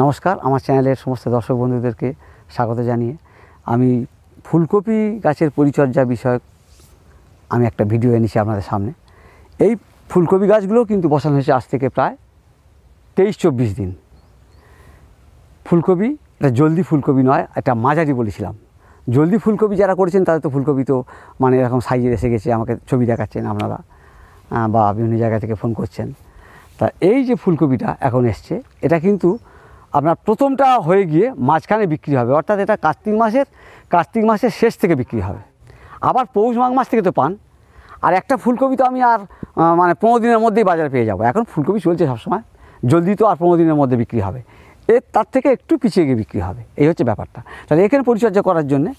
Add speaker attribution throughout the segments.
Speaker 1: নমস্কার আমার চ্যানেলের সমস্ত দর্শক বন্ধুদেরকে স্বাগত জানিয়ে আমি ফুলকপি গাছের পরিচর্যা বিষয়ক আমি একটা ভিডিও এনেছি আপনাদের সামনে এই ফুলকপি গাছগুলো কিন্তু বসানো হয়েছে আজ থেকে প্রায় তেইশ চব্বিশ দিন ফুলকপি এটা জলদি ফুলকপি নয় একটা মাঝারি বলেছিলাম জলদি ফুলকপি যারা করেছেন তাদের তো ফুলকপি তো মানে এরকম সাইজের এসে গেছে আমাকে ছবি দেখাচ্ছেন আপনারা বা বিভিন্ন জায়গা থেকে ফোন করছেন তা এই যে ফুলকপিটা এখন এসছে এটা কিন্তু আপনার প্রথমটা হয়ে গিয়ে মাঝখানে বিক্রি হবে অর্থাৎ এটা কার্তিক মাসের কার্তিক মাসের শেষ থেকে বিক্রি হবে আবার পৌষ মাঘ মাস থেকে তো পান আর একটা ফুলকপি তো আমি আর মানে পনেরো দিনের মধ্যেই বাজারে পেয়ে যাব এখন ফুলকপি চলছে সবসময় জলদি তো আর পনেরো দিনের মধ্যে বিক্রি হবে এর তার থেকে একটু পিছিয়ে গিয়ে বিক্রি হবে এই হচ্ছে ব্যাপারটা তাহলে এখানে পরিচর্যা করার জন্যে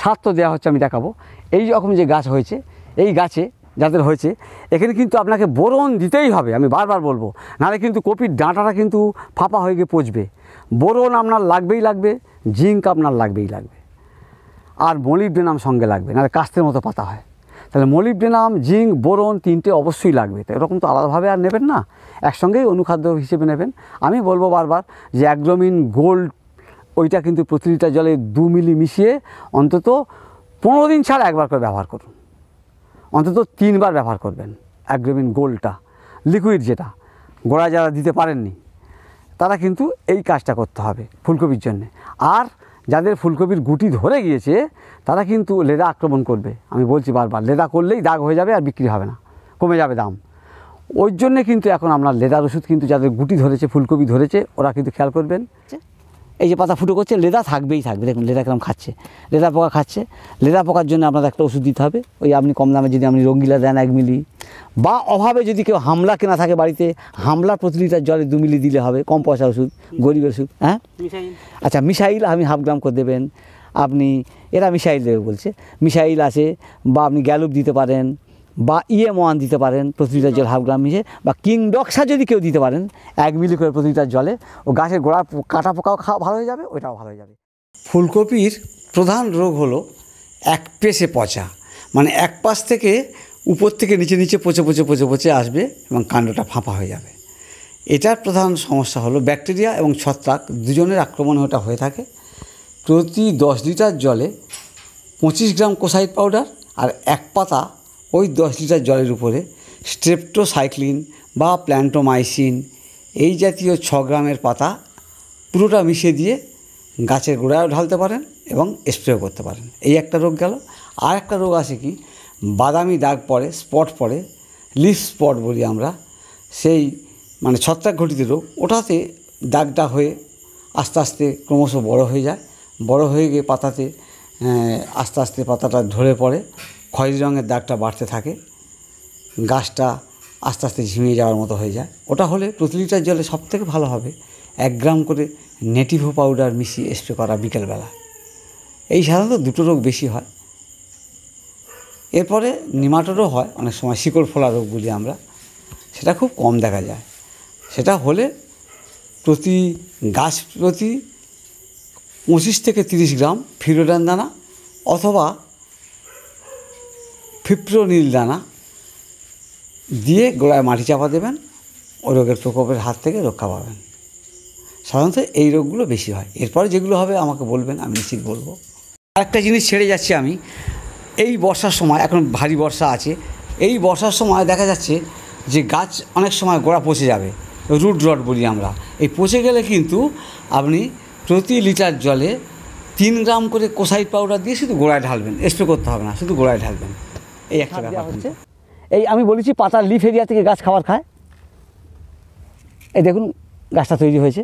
Speaker 1: স্বার্থ দেওয়া হচ্ছে আমি দেখাবো এই রকম যে গাছ হয়েছে এই গাছে যাদের হয়েছে এখানে কিন্তু আপনাকে বোরন দিতেই হবে আমি বারবার বলবো নাহলে কিন্তু কপির ডাঁটাটা কিন্তু ফাঁপা হয়ে গিয়ে পচবে বোরন আপনার লাগবেই লাগবে জিঙ্ক আপনার লাগবেই লাগবে আর মলিবডেনাম সঙ্গে লাগবে নাহলে কাস্তের মতো পাতা হয় তাহলে মলিবডেনাম জিঙ্ক বোরন তিনটে অবশ্যই লাগবে তো এরকম তো আলাদাভাবে আর নেবেন না একসঙ্গেই অনুখাদ্য হিসেবে নেবেন আমি বলবো বারবার যে অ্যাগ্রোমিন গোল্ড ওইটা কিন্তু প্রতি লিটার জলে দু মিলি মিশিয়ে অন্তত পনেরো দিন ছাড়া একবার করে ব্যবহার করুন অন্তত তিনবার ব্যবহার করবেন অ্যাগ্রোমিন গোল্ডটা লিকুইড যেটা গোড়া যারা দিতে পারেননি তারা কিন্তু এই কাজটা করতে হবে ফুলকপির জন্যে আর যাদের ফুলকপির গুটি ধরে গিয়েছে তারা কিন্তু লেদা আক্রমণ করবে আমি বলছি বারবার লেদা করলেই দাগ হয়ে যাবে আর বিক্রি হবে না কমে যাবে দাম ওই জন্যে কিন্তু এখন আমরা লেদার ওষুধ কিন্তু যাদের গুটি ধরেছে ফুলকপি ধরেছে ওরা কিন্তু খেয়াল করবেন এই যে পাতা ফুটো করছে লেদা থাকবেই থাকবে দেখুন লেদা কেরম খাচ্ছে লেদা পোকা খাচ্ছে লেদা পোকার জন্য আপনাদের একটা ওষুধ দিতে হবে ওই আপনি কম দামে যদি আপনি রঙ্গিলা দেন এক মিলি বা অভাবে যদি কেউ হামলা কেনা থাকে বাড়িতে হামলা প্রতি লিটার জলে দু মিলি দিলে হবে কম পয়সা ওষুধ গরিবের ওষুধ হ্যাঁ আচ্ছা মিসাইল আপনি হাফ গ্রাম করে দেবেন আপনি এরা মিসাইল দেবে বলছে মিসাইল আছে বা আপনি গ্যালুপ দিতে পারেন বা ইএম e ওয়ান দিতে পারেন প্রতি লিটার জল হাফ গ্রাম মিশে বা কিং ডক্সা যদি কেউ দিতে পারেন এক মিলি করে প্রতি লিটার জলে ও গাছের গোড়া কাটা পোকাও খাওয়া ভালো হয়ে যাবে ওইটাও ভালো হয়ে যাবে ফুলকপির প্রধান রোগ হলো এক পেশে পচা মানে এক পাশ থেকে উপর থেকে নিচে নিচে পচে পচে পচে পচে আসবে এবং কাণ্ডটা ফাঁপা হয়ে যাবে এটার প্রধান সমস্যা হলো ব্যাকটেরিয়া এবং ছত্রাক দুজনের আক্রমণ ওটা হয়ে থাকে প্রতি দশ লিটার জলে পঁচিশ গ্রাম কোসাইড পাউডার আর এক পাতা ওই দশ লিটার জলের উপরে স্ট্রেপ্টোসাইক্লিন বা প্ল্যান্টোমাইসিন এই জাতীয় ছ গ্রামের পাতা পুরোটা মিশিয়ে দিয়ে গাছের গোড়ায় ঢালতে পারেন এবং স্প্রে করতে পারেন এই একটা রোগ গেল আর একটা রোগ আছে কি বাদামি দাগ পড়ে স্পট পড়ে লিফ স্পট বলি আমরা সেই মানে ছত্রাক ঘটিত রোগ ওটাতে দাগটা হয়ে আস্তে আস্তে ক্রমশ বড় হয়ে যায় বড় হয়ে গিয়ে পাতাতে আস্তে আস্তে পাতাটা ধরে পড়ে খয়েরি রঙের দাগটা বাড়তে থাকে গাছটা আস্তে আস্তে ঝিমিয়ে যাওয়ার মতো হয়ে যায় ওটা হলে প্রতি লিটার জলে থেকে ভালো হবে এক গ্রাম করে নেটিভো পাউডার মিশিয়ে স্প্রে করা বিকেলবেলা এই সাধারণত দুটো রোগ বেশি হয় এরপরে নিমাটোরও হয় অনেক সময় শিকড় ফোলা রোগ বলি আমরা সেটা খুব কম দেখা যায় সেটা হলে প্রতি গাছ প্রতি পঁচিশ থেকে তিরিশ গ্রাম ফিরোডান দানা অথবা ফিপ্রো নীল দানা দিয়ে গোড়ায় মাটি চাপা দেবেন ওই রোগের প্রকোপের হাত থেকে রক্ষা পাবেন সাধারণত এই রোগগুলো বেশি হয় এরপরে যেগুলো হবে আমাকে বলবেন আমি নিশ্চিত বলবো আরেকটা জিনিস ছেড়ে যাচ্ছি আমি এই বর্ষার সময় এখন ভারী বর্ষা আছে এই বর্ষার সময় দেখা যাচ্ছে যে গাছ অনেক সময় গোড়া পচে যাবে রুট রড বলি আমরা এই পচে গেলে কিন্তু আপনি প্রতি লিটার জলে তিন গ্রাম করে কোসাইড পাউডার দিয়ে শুধু গোড়ায় ঢালবেন স্প্রে করতে হবে না শুধু গোড়ায় ঢালবেন এই একটা ব্যাপার হচ্ছে এই আমি বলেছি পাতার লিফ এরিয়া থেকে গাছ খাবার খায় এই দেখুন গাছটা তৈরি হয়েছে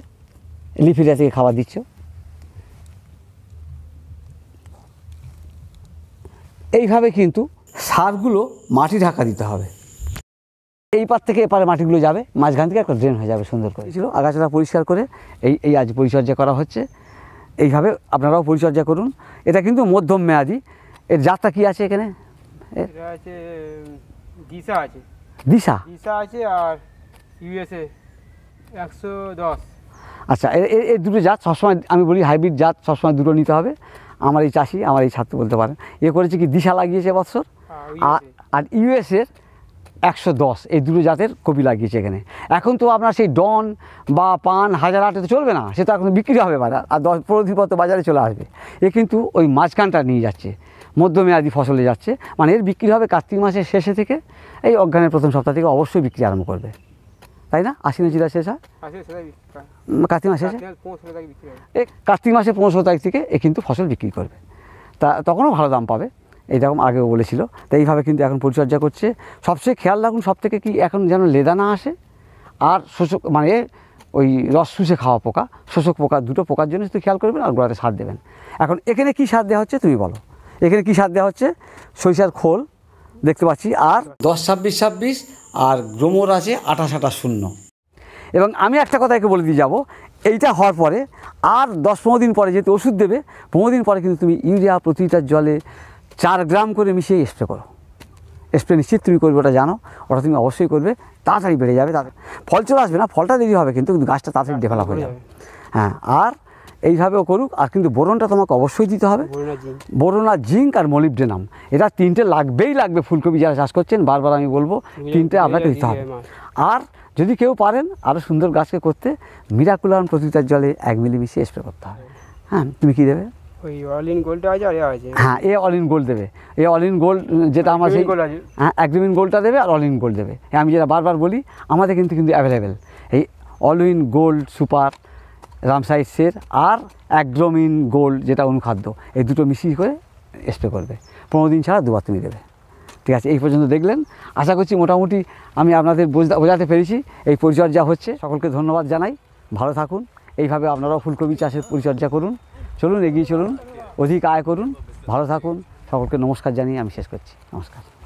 Speaker 1: লিফ এরিয়া থেকে খাবার দিচ্ছ এইভাবে কিন্তু সারগুলো মাটি ঢাকা দিতে হবে এই পার থেকে এপারে মাটিগুলো যাবে মাঝখান থেকে একটা ড্রেন হয়ে যাবে সুন্দর করে ছিল আগাছাটা পরিষ্কার করে এই এই আজ পরিচর্যা করা হচ্ছে এইভাবে আপনারাও পরিচর্যা করুন এটা কিন্তু মধ্যম মেয়াদি এর যাত্রা কী আছে এখানে দিশা আছে দিশা আর ইউএসএ একশো দশ আচ্ছা এই দুটো জাত সবসময় আমি বলি হাইব্রিড জাত সবসময় দুটো নিতে হবে আমার এই চাষি আমার এই ছাত্র বলতে পারেন এ করেছে কি দিশা লাগিয়েছে বৎসর হ্যাঁ, আর ইউএসের একশো দশ এই দুটো জাতের কপি লাগিয়েছে এখানে এখন তো আপনার সেই ডন বা পান হাজার আটে তো চলবে না সেটা এখন বিক্রি হবে বাজার আর দশ পনেরো পর তো বাজারে চলে আসবে এ কিন্তু ওই মাঝখানটা নিয়ে যাচ্ছে মধ্যমেয়াদি ফসলে যাচ্ছে মানে এর বিক্রি হবে কার্তিক মাসের শেষে থেকে এই অজ্ঞানের প্রথম সপ্তাহ থেকে অবশ্যই বিক্রি আরম্ভ করবে তাই না আশি জিলা শেষ হয় কার্তিক মাসে এই কার্তিক মাসে পনেরো তারিখ থেকে এ কিন্তু ফসল বিক্রি করবে তা তখনও ভালো দাম পাবে এইরকম আগেও বলেছিল তো এইভাবে কিন্তু এখন পরিচর্যা করছে সবচেয়ে খেয়াল রাখুন সব থেকে কি এখন যেন লেদা না আসে আর শোষক মানে ওই রস শুষে খাওয়া পোকা শোষক পোকা দুটো পোকার জন্য শুধু খেয়াল করবেন আর গোড়াতে সার দেবেন এখন এখানে কি সার দেওয়া হচ্ছে তুমি বলো এখানে কী সার দেওয়া হচ্ছে সরিষার খোল দেখতে পাচ্ছি আর দশ ছাব্বিশ ছাব্বিশ আর গ্রোমর আছে আঠাশ আঠাশ শূন্য এবং আমি একটা কথা একে বলে দিয়ে যাব এইটা হওয়ার পরে আর দশ পনেরো দিন পরে যেহেতু ওষুধ দেবে পনেরো দিন পরে কিন্তু তুমি ইউরিয়া প্রতি লিটার জলে চার গ্রাম করে মিশিয়ে স্প্রে করো স্প্রে নিশ্চিত তুমি করবে ওটা জানো ওটা তুমি অবশ্যই করবে তাড়াতাড়ি বেড়ে যাবে তাদের ফল চলে আসবে না ফলটা দেরি হবে কিন্তু গাছটা তাড়াতাড়ি ডেভেলপ হয়ে যাবে হ্যাঁ আর এইভাবেও করুক আর কিন্তু বোরনটা তোমাকে অবশ্যই দিতে হবে বোরন আর জিঙ্ক আর মলিবডেনাম এটা তিনটে লাগবেই লাগবে ফুলকপি যারা চাষ করছেন বারবার আমি বলবো তিনটে আপনাকে দিতে হবে আর যদি কেউ পারেন আরও সুন্দর গাছকে করতে মিরাকুলাম প্রতিটার জলে এক মিলি মিশিয়ে স্প্রে করতে হবে হ্যাঁ তুমি কী দেবে অল ইন হ্যাঁ এ অল ইন গোল্ড দেবে এ অল ইন গোল্ড যেটা হ্যাঁ, আমার সেই হ্যাঁ অ্যাগ্রিমিন গোল্ডটা দেবে আর অল ইন গোল্ড দেবে আমি যেটা বারবার বলি আমাদের কিন্তু কিন্তু অ্যাভেলেবেল এই অল ইন গোল্ড সুপার রামসাইসের আর অ্যাগ্রোমিন গোল্ড যেটা অনুখাদ্য এই দুটো মিশিয়ে করে স্প্রে করবে পনেরো দিন ছাড়া দুবার তুমি দেবে ঠিক আছে এই পর্যন্ত দেখলেন আশা করছি মোটামুটি আমি আপনাদের বোঝাতে পেরেছি এই পরিচর্যা হচ্ছে সকলকে ধন্যবাদ জানাই ভালো থাকুন এইভাবে আপনারাও ফুলকপি চাষের পরিচর্যা করুন চলুন এগিয়ে চলুন অধিক আয় করুন ভালো থাকুন সকলকে নমস্কার জানিয়ে আমি শেষ করছি নমস্কার